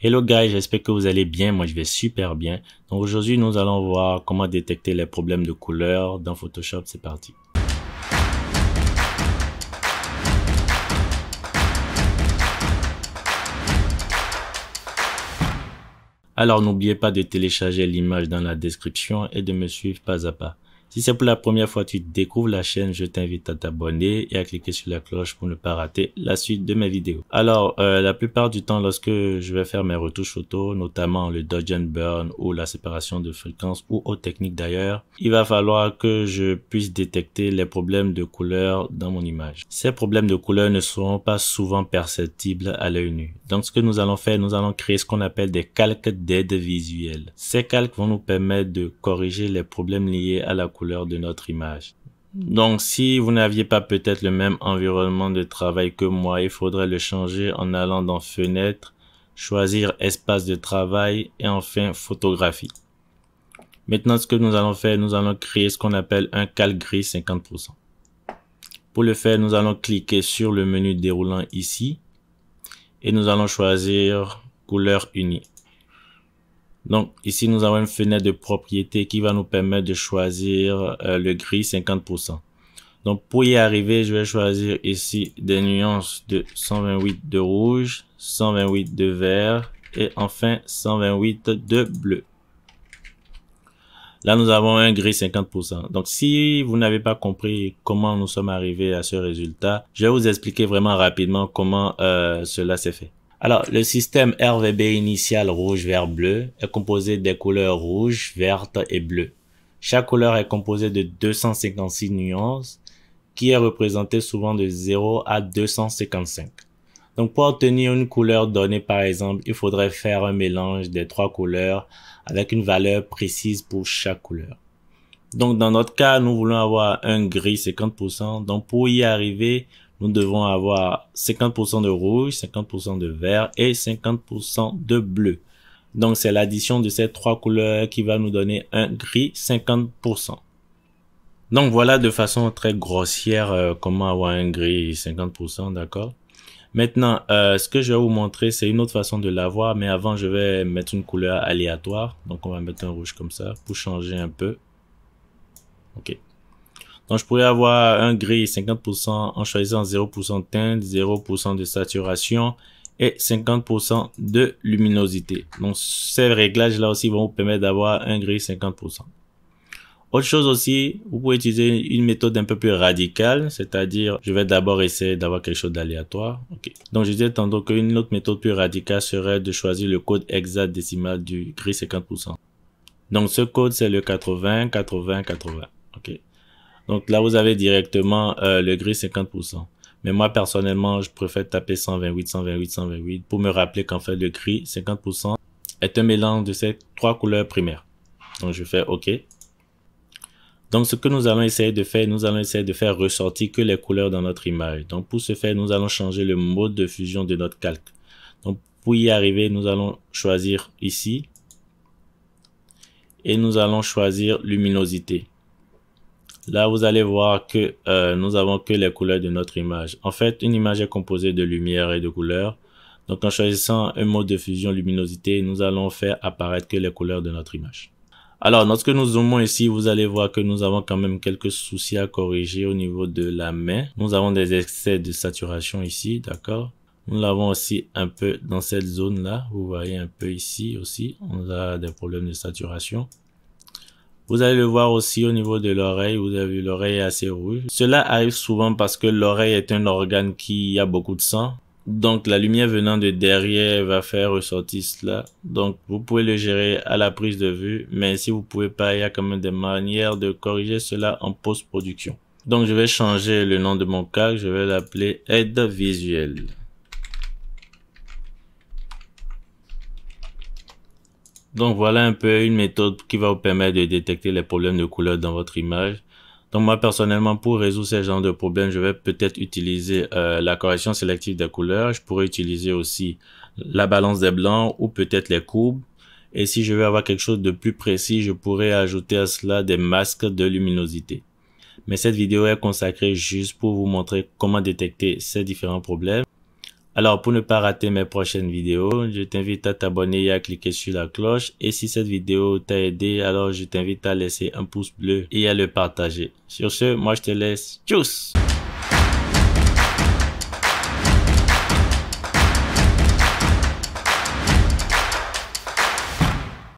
Hello guys, j'espère que vous allez bien. Moi, je vais super bien. Donc aujourd'hui, nous allons voir comment détecter les problèmes de couleur dans Photoshop. C'est parti. Alors n'oubliez pas de télécharger l'image dans la description et de me suivre pas à pas. Si c'est pour la première fois que tu découvres la chaîne, je t'invite à t'abonner et à cliquer sur la cloche pour ne pas rater la suite de mes vidéos. Alors, euh, la plupart du temps, lorsque je vais faire mes retouches photo, notamment le dodge and burn ou la séparation de fréquence ou haute technique d'ailleurs, il va falloir que je puisse détecter les problèmes de couleur dans mon image. Ces problèmes de couleur ne seront pas souvent perceptibles à l'œil nu. Donc, ce que nous allons faire, nous allons créer ce qu'on appelle des calques d'aide visuelle. Ces calques vont nous permettre de corriger les problèmes liés à la couleur couleur de notre image. Donc, si vous n'aviez pas peut-être le même environnement de travail que moi, il faudrait le changer en allant dans Fenêtre, choisir Espace de travail et enfin Photographie. Maintenant, ce que nous allons faire, nous allons créer ce qu'on appelle un calque gris 50%. Pour le faire, nous allons cliquer sur le menu déroulant ici et nous allons choisir couleur unie. Donc ici, nous avons une fenêtre de propriété qui va nous permettre de choisir euh, le gris 50%. Donc pour y arriver, je vais choisir ici des nuances de 128 de rouge, 128 de vert et enfin 128 de bleu. Là, nous avons un gris 50%. Donc, si vous n'avez pas compris comment nous sommes arrivés à ce résultat, je vais vous expliquer vraiment rapidement comment euh, cela s'est fait. Alors, le système RVB initial rouge-vert-bleu est composé des couleurs rouge, verte et bleu. Chaque couleur est composée de 256 nuances qui est représentée souvent de 0 à 255. Donc pour obtenir une couleur donnée par exemple, il faudrait faire un mélange des trois couleurs avec une valeur précise pour chaque couleur. Donc dans notre cas, nous voulons avoir un gris 50%. Donc pour y arriver, nous devons avoir 50% de rouge, 50% de vert et 50% de bleu. Donc c'est l'addition de ces trois couleurs qui va nous donner un gris 50%. Donc voilà de façon très grossière euh, comment avoir un gris 50%, d'accord Maintenant, euh, ce que je vais vous montrer, c'est une autre façon de l'avoir, mais avant, je vais mettre une couleur aléatoire. Donc on va mettre un rouge comme ça pour changer un peu. Ok. Donc, je pourrais avoir un gris 50% en choisissant 0% de teinte, 0% de saturation et 50% de luminosité. Donc, ces réglages-là aussi vont vous permettre d'avoir un gris 50%. Autre chose aussi, vous pouvez utiliser une méthode un peu plus radicale, c'est-à-dire je vais d'abord essayer d'avoir quelque chose d'aléatoire. Donc je disais tantôt qu'une autre méthode plus radicale serait de choisir le code hexadécimal du gris 50%. Donc ce code c'est le 80, 80, 80. Donc là, vous avez directement euh, le gris 50%. Mais moi, personnellement, je préfère taper 128, 128, 128 pour me rappeler qu'en fait, le gris 50% est un mélange de ces trois couleurs primaires. Donc, je fais OK. Donc, ce que nous allons essayer de faire, nous allons essayer de faire ressortir que les couleurs dans notre image. Donc, pour ce faire, nous allons changer le mode de fusion de notre calque. Donc, pour y arriver, nous allons choisir ici. Et nous allons choisir luminosité. Là, vous allez voir que euh, nous avons que les couleurs de notre image. En fait, une image est composée de lumière et de couleurs. Donc, en choisissant un mode de fusion luminosité, nous allons faire apparaître que les couleurs de notre image. Alors, lorsque nous zoomons ici, vous allez voir que nous avons quand même quelques soucis à corriger au niveau de la main. Nous avons des excès de saturation ici, d'accord Nous l'avons aussi un peu dans cette zone-là. Vous voyez un peu ici aussi, on a des problèmes de saturation. Vous allez le voir aussi au niveau de l'oreille. Vous avez vu, l'oreille assez rouge. Cela arrive souvent parce que l'oreille est un organe qui a beaucoup de sang. Donc la lumière venant de derrière va faire ressortir cela. Donc vous pouvez le gérer à la prise de vue, mais si vous pouvez pas, il y a quand même des manières de corriger cela en post-production. Donc je vais changer le nom de mon cas, je vais l'appeler aide visuelle. Donc voilà un peu une méthode qui va vous permettre de détecter les problèmes de couleur dans votre image. Donc moi personnellement pour résoudre ce genre de problème je vais peut-être utiliser euh, la correction sélective des couleurs. Je pourrais utiliser aussi la balance des blancs ou peut-être les courbes. Et si je veux avoir quelque chose de plus précis je pourrais ajouter à cela des masques de luminosité. Mais cette vidéo est consacrée juste pour vous montrer comment détecter ces différents problèmes. Alors pour ne pas rater mes prochaines vidéos, je t'invite à t'abonner et à cliquer sur la cloche. Et si cette vidéo t'a aidé, alors je t'invite à laisser un pouce bleu et à le partager. Sur ce, moi je te laisse. Tchuss